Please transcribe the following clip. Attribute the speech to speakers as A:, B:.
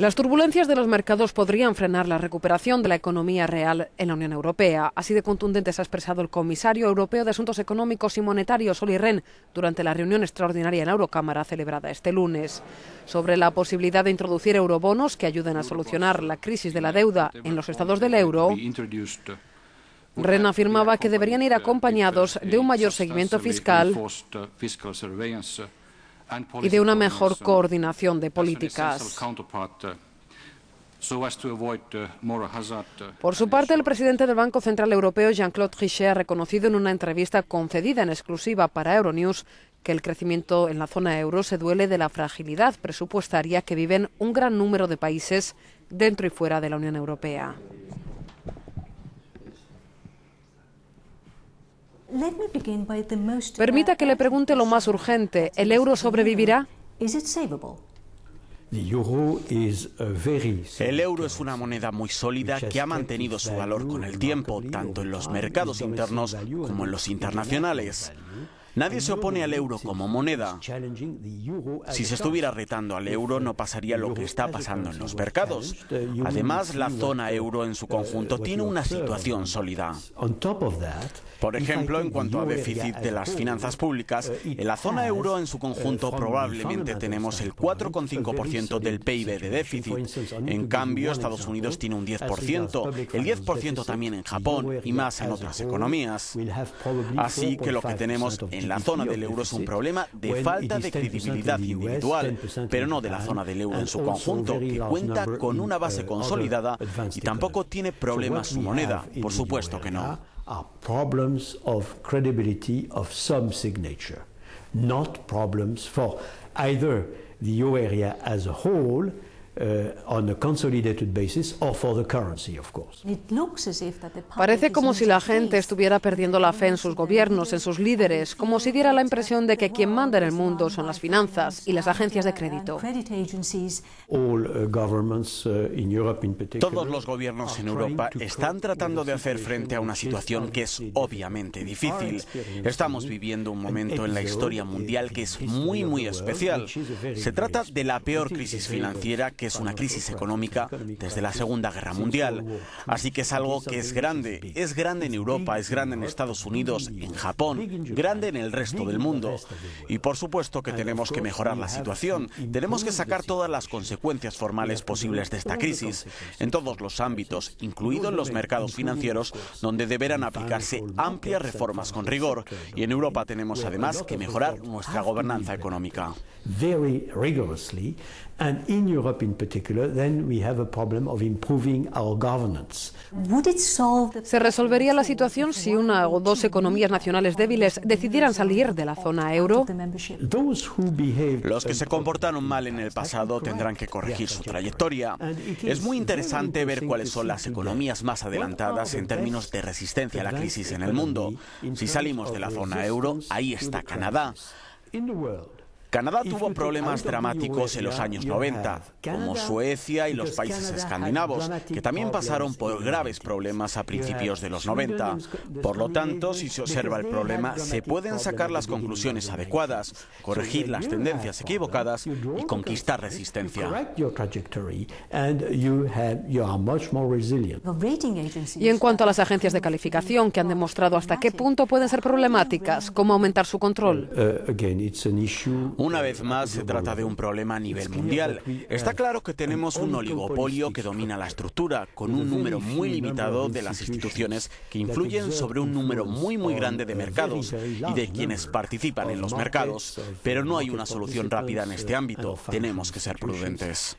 A: Las turbulencias de los mercados podrían frenar la recuperación de la economía real en la Unión Europea. Así de contundente se ha expresado el comisario europeo de Asuntos Económicos y Monetarios, Oli Rehn, durante la reunión extraordinaria en la Eurocámara celebrada este lunes. Sobre la posibilidad de introducir eurobonos que ayuden a solucionar la crisis de la deuda en los estados del euro, Ren afirmaba que deberían ir acompañados de un mayor seguimiento fiscal y de una mejor coordinación de políticas.
B: Uh, uh, uh,
A: Por su parte, el presidente del Banco Central Europeo, Jean-Claude Trichet, ha reconocido en una entrevista concedida en exclusiva para Euronews que el crecimiento en la zona euro se duele de la fragilidad presupuestaria que viven un gran número de países dentro y fuera de la Unión Europea. Permita que le pregunte lo más urgente. ¿El euro sobrevivirá?
C: El euro es una moneda muy sólida que ha mantenido su valor con el tiempo, tanto en los mercados internos como en los internacionales. Nadie se opone al euro como moneda.
B: Si se estuviera
C: retando al euro no pasaría lo que está pasando en los mercados.
B: Además, la
C: zona euro en su conjunto tiene una situación sólida. Por ejemplo, en cuanto a déficit de las finanzas públicas, en la zona euro en su conjunto probablemente tenemos el 4,5% del PIB de déficit. En cambio, Estados Unidos tiene un 10%, el 10% también en Japón y más en otras economías.
B: Así que lo que tenemos en en la zona del euro es un problema de falta de credibilidad individual,
C: pero no de la zona del euro en su conjunto, que cuenta con una base eh, consolidada y tampoco tiene problemas su moneda, por supuesto que no.
B: of credibility of some signature, not problems for either area as a
A: Parece como si la gente estuviera perdiendo la fe en sus gobiernos, en sus líderes, como si diera la impresión de que quien manda en el mundo son las finanzas y las agencias de crédito.
B: Uh, uh, Todos los gobiernos en Europa están
C: tratando de hacer frente a una situación que es obviamente difícil. Estamos viviendo un momento en la historia mundial que es muy, muy especial. Se trata de la peor crisis financiera que es una crisis económica desde la Segunda Guerra Mundial. Así que es algo que es grande. Es grande en Europa, es grande en Estados Unidos, en Japón, grande en el resto del mundo. Y por supuesto que tenemos que mejorar la situación. Tenemos que sacar todas las consecuencias formales posibles de esta crisis en todos los ámbitos, incluido en los mercados financieros, donde deberán aplicarse amplias reformas con rigor. Y en Europa tenemos además que mejorar nuestra gobernanza económica.
A: Se resolvería la situación si una o dos economías nacionales débiles decidieran salir de la zona euro.
C: Los que se comportaron mal en el pasado tendrán que corregir su trayectoria. Es muy interesante ver cuáles son las economías más adelantadas en términos de resistencia a la crisis en el mundo. Si salimos de la zona euro, ahí está Canadá. Canadá tuvo problemas dramáticos en los años 90, como Suecia y los países escandinavos, que también pasaron por graves problemas a principios de los 90. Por lo tanto, si se observa el problema, se pueden sacar las conclusiones adecuadas, corregir las tendencias equivocadas y
B: conquistar resistencia.
A: Y en cuanto a las agencias de calificación que han demostrado hasta qué punto pueden ser problemáticas, cómo aumentar su control.
B: Uh,
C: una vez más, se trata de un problema a nivel mundial. Está claro que tenemos un oligopolio que domina la estructura, con un número muy limitado de las instituciones que influyen sobre un número muy muy grande de mercados y de quienes participan en los mercados. Pero no hay una solución rápida en este ámbito. Tenemos que ser prudentes.